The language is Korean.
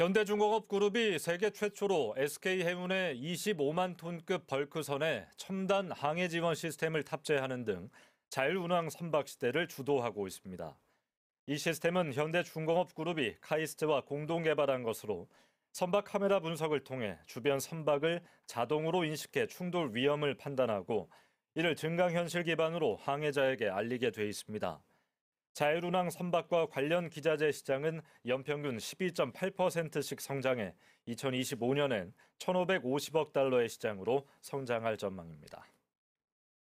현대중공업 그룹이 세계 최초로 SK해운의 25만 톤급 벌크선에 첨단 항해 지원 시스템을 탑재하는 등 자율운항 선박 시대를 주도하고 있습니다. 이 시스템은 현대중공업 그룹이 카이스트와 공동 개발한 것으로 선박 카메라 분석을 통해 주변 선박을 자동으로 인식해 충돌 위험을 판단하고 이를 증강현실 기반으로 항해자에게 알리게 돼 있습니다. 자유운항 선박과 관련 기자재 시장은 연평균 12.8%씩 성장해 2025년엔 1,550억 달러의 시장으로 성장할 전망입니다.